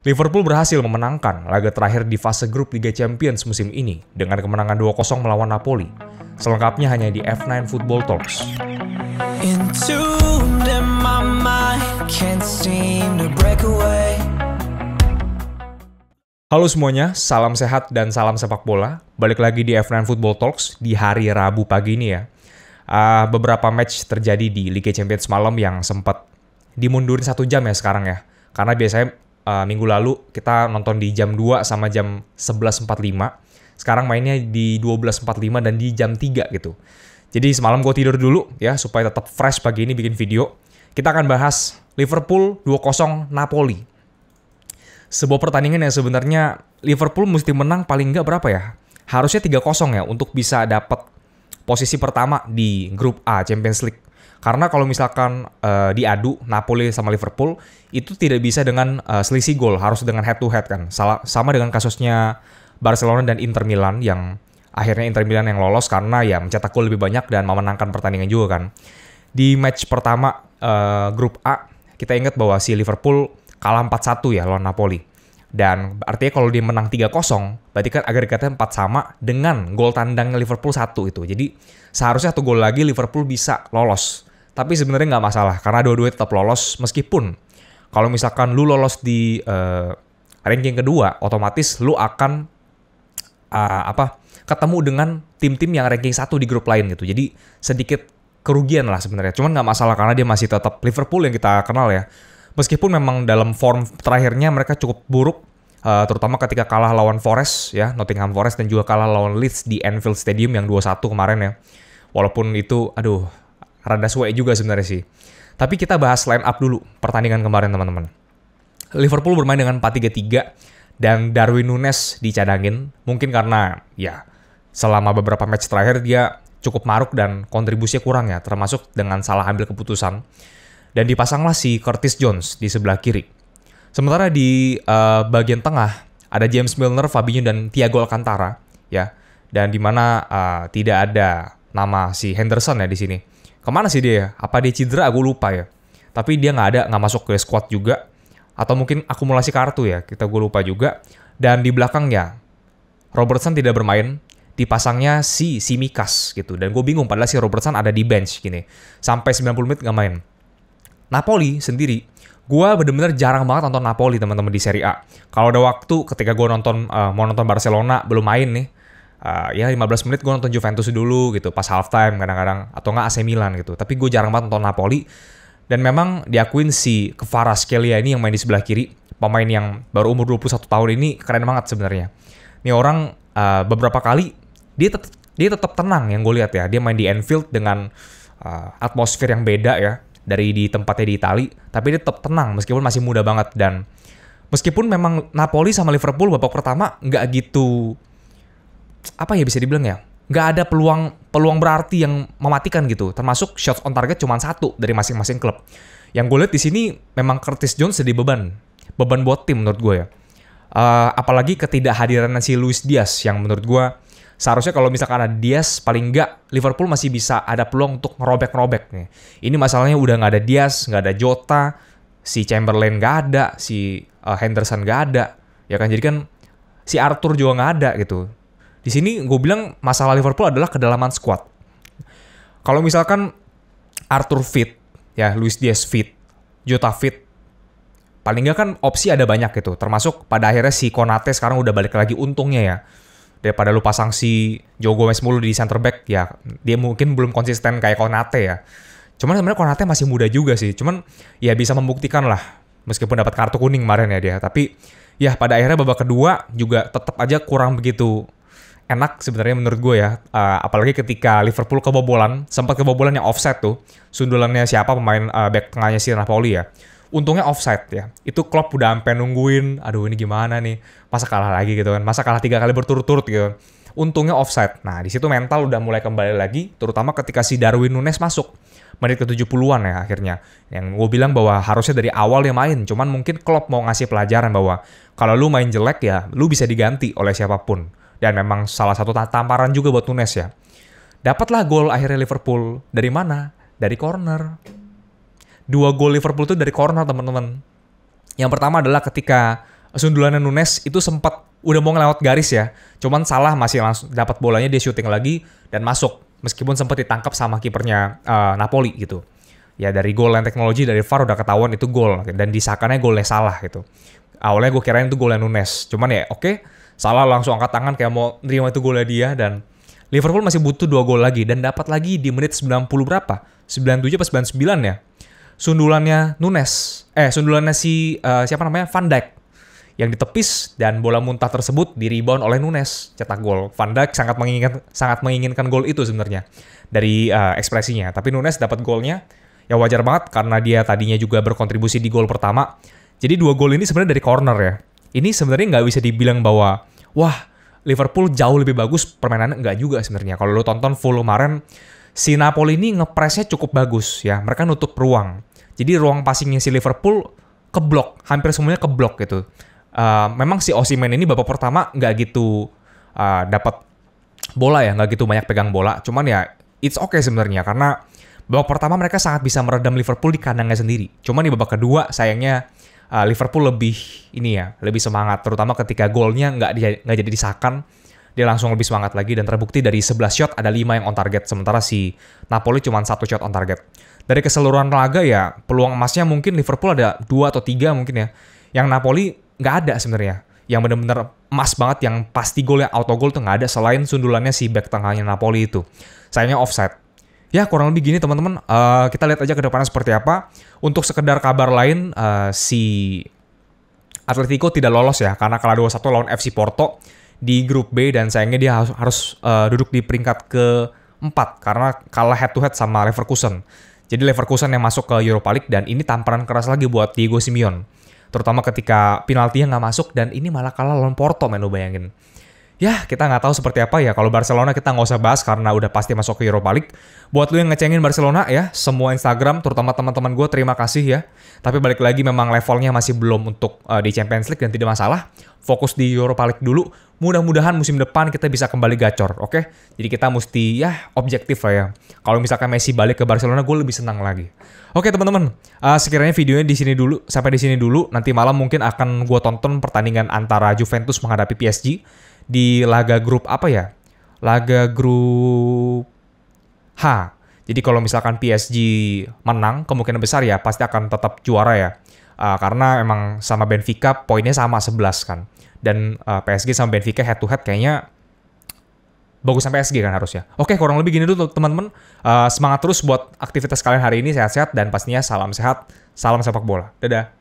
Liverpool berhasil memenangkan laga terakhir di fase grup Liga Champions musim ini dengan kemenangan 2-0 melawan Napoli. Selengkapnya hanya di F9 Football Talks. Halo semuanya, salam sehat dan salam sepak bola. Balik lagi di F9 Football Talks di hari Rabu pagi ini ya. Uh, beberapa match terjadi di Liga Champions malam yang sempat dimundurin satu jam ya sekarang ya. Karena biasanya uh, minggu lalu kita nonton di jam 2 sama jam 11.45. Sekarang mainnya di 12.45 dan di jam 3 gitu. Jadi semalam gue tidur dulu ya supaya tetap fresh pagi ini bikin video. Kita akan bahas Liverpool 2-0 Napoli. Sebuah pertandingan yang sebenarnya Liverpool mesti menang paling nggak berapa ya? Harusnya 3-0 ya untuk bisa dapat posisi pertama di grup A Champions League. Karena kalau misalkan uh, diadu Napoli sama Liverpool itu tidak bisa dengan uh, selisih gol, harus dengan head to head kan. Salah, sama dengan kasusnya Barcelona dan Inter Milan yang akhirnya Inter Milan yang lolos karena ya mencetak gol lebih banyak dan memenangkan pertandingan juga kan. Di match pertama uh, grup A kita ingat bahwa si Liverpool kalah 4-1 ya lawan Napoli. Dan artinya kalau dia menang 3-0, berarti kan agregatnya 4 sama dengan gol tandang Liverpool 1 itu. Jadi seharusnya satu gol lagi Liverpool bisa lolos. Tapi sebenarnya nggak masalah karena dua-duanya tetap lolos meskipun kalau misalkan lu lolos di uh, ranking kedua, otomatis lu akan uh, apa? ketemu dengan tim-tim yang ranking satu di grup lain gitu. Jadi sedikit kerugian lah sebenarnya. Cuman nggak masalah karena dia masih tetap Liverpool yang kita kenal ya. Meskipun memang dalam form terakhirnya mereka cukup buruk, uh, terutama ketika kalah lawan Forest ya, Nottingham Forest dan juga kalah lawan Leeds di Anfield Stadium yang 2-1 kemarin ya. Walaupun itu, aduh, rada suwe juga sebenarnya sih. Tapi kita bahas line up dulu pertandingan kemarin teman-teman. Liverpool bermain dengan 4-3-3 dan Darwin Nunes dicadangin mungkin karena ya selama beberapa match terakhir dia cukup maruk dan kontribusinya kurang ya termasuk dengan salah ambil keputusan. Dan dipasanglah si Curtis Jones di sebelah kiri. Sementara di uh, bagian tengah ada James Milner, Fabinho dan Thiago Alcantara ya. Dan dimana uh, eh, tidak ada nama si Henderson ya di sini kemana sih dia ya? Apa dia cedera? Aku lupa ya. Tapi dia nggak ada, nggak masuk ke squad juga. Atau mungkin akumulasi kartu ya, kita gue lupa juga. Dan di belakangnya, Robertson tidak bermain, dipasangnya si Simikas gitu. Dan gue bingung padahal si Robertson ada di bench gini. Sampai 90 menit nggak main. Napoli sendiri, gue bener-bener jarang banget nonton Napoli teman-teman di Serie A. Kalau ada waktu ketika gue nonton uh, mau nonton Barcelona belum main nih, uh, ya 15 menit gue nonton Juventus dulu gitu pas halftime kadang-kadang atau nggak AC Milan gitu tapi gue jarang banget nonton Napoli dan memang diakuin si Skelia ini yang main di sebelah kiri pemain yang baru umur 21 tahun ini keren banget sebenarnya ini orang uh, beberapa kali dia tetap dia tetap tenang yang gue lihat ya dia main di Anfield dengan uh, atmosfer yang beda ya dari di tempatnya di Itali tapi dia tetap tenang meskipun masih muda banget dan meskipun memang Napoli sama Liverpool babak pertama nggak gitu apa ya bisa dibilang ya nggak ada peluang peluang berarti yang mematikan gitu termasuk shots on target cuma satu dari masing-masing klub yang gue lihat di sini memang Curtis Jones jadi beban beban buat tim menurut gue ya uh, apalagi ketidakhadiran si Luis Diaz yang menurut gue seharusnya kalau misalkan ada Diaz paling nggak Liverpool masih bisa ada peluang untuk merobek-robek nih ini masalahnya udah nggak ada Diaz nggak ada Jota si Chamberlain nggak ada si uh, Henderson nggak ada ya kan jadi kan si Arthur juga nggak ada gitu di sini gue bilang masalah Liverpool adalah kedalaman squad. Kalau misalkan Arthur fit, ya Luis Diaz fit, Jota fit, paling nggak kan opsi ada banyak gitu. Termasuk pada akhirnya si Konate sekarang udah balik lagi untungnya ya. Daripada lu pasang si Joe Gomez mulu di center back, ya dia mungkin belum konsisten kayak Konate ya. Cuman sebenarnya Konate masih muda juga sih. Cuman ya bisa membuktikan lah. Meskipun dapat kartu kuning kemarin ya dia. Tapi ya pada akhirnya babak kedua juga tetap aja kurang begitu enak sebenarnya menurut gue ya. Uh, apalagi ketika Liverpool kebobolan, sempat kebobolan yang offset tuh. Sundulannya siapa pemain uh, back tengahnya si Napoli ya. Untungnya offset ya. Itu Klopp udah sampai nungguin, aduh ini gimana nih, masa kalah lagi gitu kan. Masa kalah tiga kali berturut-turut gitu. Kan. Untungnya offset Nah, di situ mental udah mulai kembali lagi, terutama ketika si Darwin Nunes masuk menit ke-70-an ya akhirnya. Yang gue bilang bahwa harusnya dari awal dia main, cuman mungkin Klopp mau ngasih pelajaran bahwa kalau lu main jelek ya, lu bisa diganti oleh siapapun dan memang salah satu tamparan juga buat Nunes ya. Dapatlah gol akhirnya Liverpool dari mana? Dari corner. Dua gol Liverpool itu dari corner teman-teman. Yang pertama adalah ketika sundulannya Nunes itu sempat udah mau ngelewat garis ya, cuman salah masih langsung dapat bolanya dia syuting lagi dan masuk meskipun sempat ditangkap sama kipernya uh, Napoli gitu. Ya dari gol yang teknologi dari VAR udah ketahuan itu gol dan disakannya golnya salah gitu. Awalnya gue kirain itu golnya Nunes, cuman ya oke okay, salah langsung angkat tangan kayak mau nerima itu golnya dia dan Liverpool masih butuh dua gol lagi dan dapat lagi di menit 90 berapa? 97 pas 99 ya. Sundulannya Nunes. Eh, sundulannya si uh, siapa namanya? Van Dijk yang ditepis dan bola muntah tersebut di rebound oleh Nunes cetak gol. Van Dijk sangat menginginkan sangat menginginkan gol itu sebenarnya dari uh, ekspresinya. Tapi Nunes dapat golnya ya wajar banget karena dia tadinya juga berkontribusi di gol pertama. Jadi dua gol ini sebenarnya dari corner ya. Ini sebenarnya nggak bisa dibilang bahwa wah Liverpool jauh lebih bagus permainannya enggak juga sebenarnya. Kalau lo tonton full kemarin si Napoli ini ngepresnya cukup bagus ya. Mereka nutup ruang. Jadi ruang passingnya si Liverpool keblok, hampir semuanya keblok gitu. Uh, memang si Osimen ini babak pertama nggak gitu uh, dapat bola ya, nggak gitu banyak pegang bola. Cuman ya it's okay sebenarnya karena babak pertama mereka sangat bisa meredam Liverpool di kandangnya sendiri. Cuman di babak kedua sayangnya uh, Liverpool lebih ini ya, lebih semangat terutama ketika golnya nggak nggak jadi disahkan dia langsung lebih semangat lagi dan terbukti dari 11 shot ada 5 yang on target sementara si Napoli cuma satu shot on target. Dari keseluruhan laga ya peluang emasnya mungkin Liverpool ada dua atau tiga mungkin ya. Yang Napoli nggak ada sebenarnya. Yang benar-benar emas banget yang pasti golnya auto gol tuh nggak ada selain sundulannya si back tengahnya Napoli itu. Sayangnya offside ya kurang lebih gini teman-teman. Uh, kita lihat aja ke depannya seperti apa. Untuk sekedar kabar lain, uh, si Atletico tidak lolos ya karena kalah 2-1 lawan FC Porto di grup B dan sayangnya dia harus, harus uh, duduk di peringkat ke-4 karena kalah head to head sama Leverkusen. Jadi Leverkusen yang masuk ke Europa League dan ini tamparan keras lagi buat Diego Simeone. Terutama ketika penaltinya nggak masuk dan ini malah kalah lawan Porto men lo bayangin ya kita nggak tahu seperti apa ya. Kalau Barcelona kita nggak usah bahas karena udah pasti masuk ke Europa League. Buat lu yang ngecengin Barcelona ya, semua Instagram, terutama teman-teman gue terima kasih ya. Tapi balik lagi memang levelnya masih belum untuk uh, di Champions League dan tidak masalah. Fokus di Europa League dulu. Mudah-mudahan musim depan kita bisa kembali gacor, oke? Okay? Jadi kita mesti ya objektif lah ya. Kalau misalkan Messi balik ke Barcelona, gue lebih senang lagi. Oke okay, teman-teman, uh, sekiranya videonya di sini dulu, sampai di sini dulu. Nanti malam mungkin akan gue tonton pertandingan antara Juventus menghadapi PSG di laga grup apa ya? Laga grup H. Jadi kalau misalkan PSG menang, kemungkinan besar ya pasti akan tetap juara ya. Uh, karena emang sama Benfica poinnya sama 11 kan. Dan uh, ah, PSG sama Benfica head to head kayaknya bagus sampai PSG kan harusnya. Oke, kurang lebih gini dulu teman-teman. Uh, semangat terus buat aktivitas kalian hari ini sehat-sehat dan pastinya salam sehat, salam sepak bola. Dadah.